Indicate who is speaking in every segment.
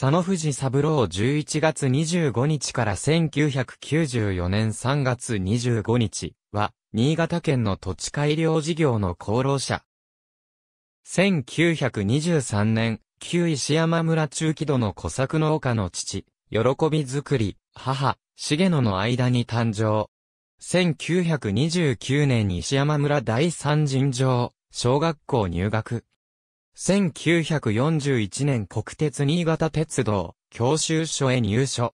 Speaker 1: 佐野藤三郎11月25日から1994年3月25日は、新潟県の土地改良事業の功労者。1923年、旧石山村中木戸の小作農家の父、喜び作り、母、重野の間に誕生。1929年に石山村第三人常、小学校入学。1941年国鉄新潟鉄道、教習所へ入所。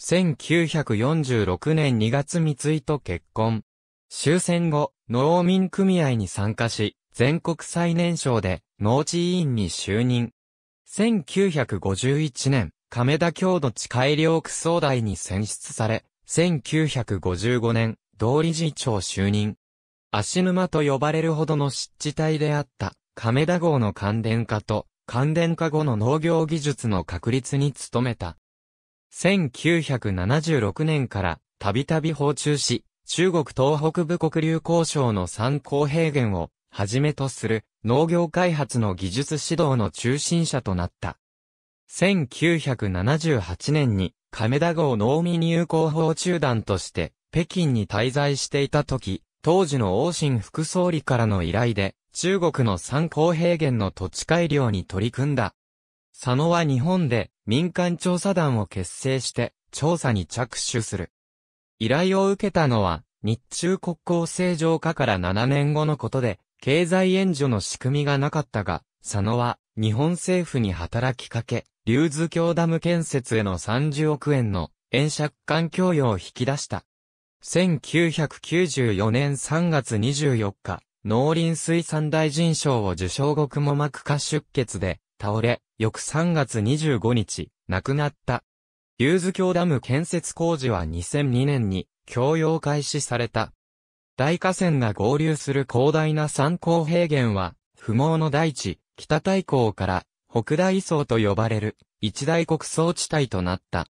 Speaker 1: 1946年2月三井と結婚。終戦後、農民組合に参加し、全国最年少で農地委員に就任。1951年、亀田郷土地改良区総代に選出され、1955年、道理事長就任。足沼と呼ばれるほどの湿地帯であった亀田号の関連化と、関連化後の農業技術の確立に努めた。1976年から、たびたび訪中し、中国東北部国流交渉の参考平原を、はじめとする農業開発の技術指導の中心者となった。1978年に亀田号農民友好法中団として北京に滞在していた時、当時の王新副総理からの依頼で中国の三江平原の土地改良に取り組んだ。佐野は日本で民間調査団を結成して調査に着手する。依頼を受けたのは日中国交正常化から7年後のことで経済援助の仕組みがなかったが、佐野は日本政府に働きかけ、竜頭峡ダム建設への30億円の円借款供与を引き出した。1994年3月24日、農林水産大臣賞を受賞後雲も膜下出血で倒れ、翌3月25日、亡くなった。竜頭峡ダム建設工事は2002年に供用開始された。大河川が合流する広大な山高平原は、不毛の大地、北大港から北大層と呼ばれる一大国層地帯となった。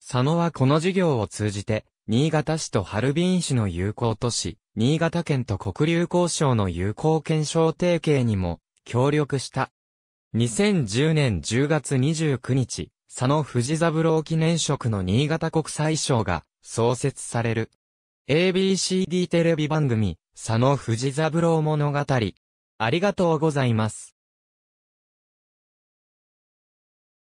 Speaker 1: 佐野はこの事業を通じて、新潟市とハルビン市の友好都市、新潟県と国流交渉の有効検証提携にも協力した。2010年10月29日、佐野藤三郎記念職の新潟国際賞が創設される。ABCD テレビ番組、佐野藤三郎物語。ありがとうございます。